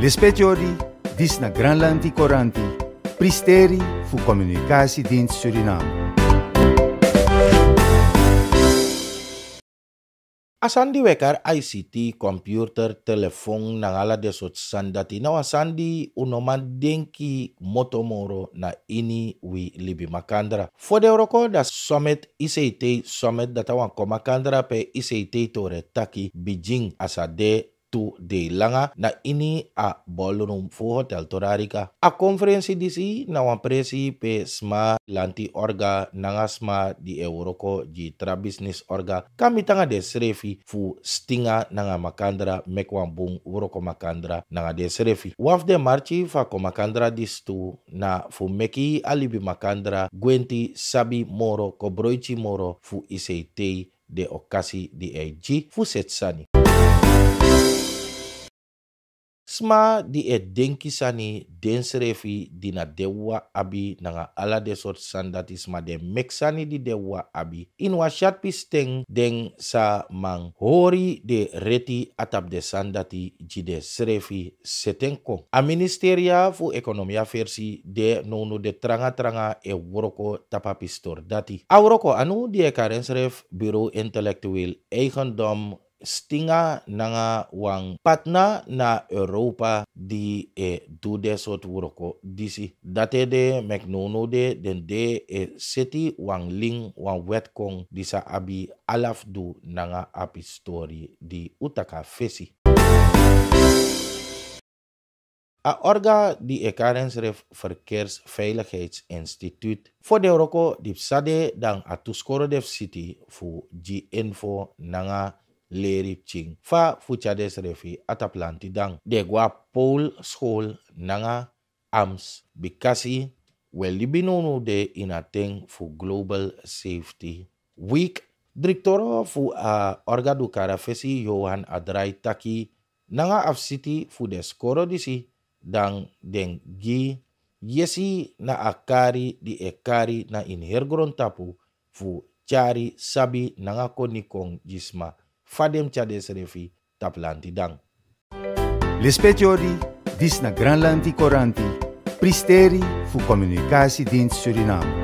Lespetiori, dis na Granlandi Coranti, pristeri fu comunicații din Suriname. Asandi wekar ICT, computer, telefon na ala de sot sandati. Now asandi unoman denki motomoro na ini wi libi makandra. For the roko da summit ICT summit data wan komakandra pe ICT tore taki Beijing asade Tu de langa na ini a bolunum fu hotel torarika. A konferensi si na wan presi pe sma lanti orga nangasma ngasma di euroko di business orga kami tanga de srefi fu stinga nanga makandra mek wan bung uroko makandra nanga de srefi. Waf de marchi fa ko makandra dis tu na fu meki alibi makandra gwenti sabi moro ko broichi moro fu tei de okasi di eji fu setsani sma di e denki sani den di na dewa abi nanga ala de sandati sma mek meksani di dewa abi in wa shatpi steng den sa mang hori de reti atap de sandati ji de srefi A ministeria fu ekonomia versi de nono de tranga tranga e woroko tapapistor dati. A woroko anu di e seref bureau intelektuil eigendom stinga nanga wang patna na Europa di e dude sot wuroko disi. Date de mek de den de e seti wang ling wang wetkong disa abi alaf du nanga api story di utaka fesi. A orga di Ekarensref Instituut. voor de Roko di Psade dan Atuskoro City fu G-Info nanga leri ching fa fucha Refi ataplanti dang de gwa pol school nanga arms bikasi well binonu de inateng fu global safety week director fu uh, a orga du kara fesi Johan Adrai Taki nanga city fu de skoro disi dang deng gi yesi na akari di ekari na inhergron tapu fu cari sabi nanga konikong jisma fadem chade serefi taplanti dang. Lespetiori, dis na Coranti, pristeri fu communicatiedienst Suriname.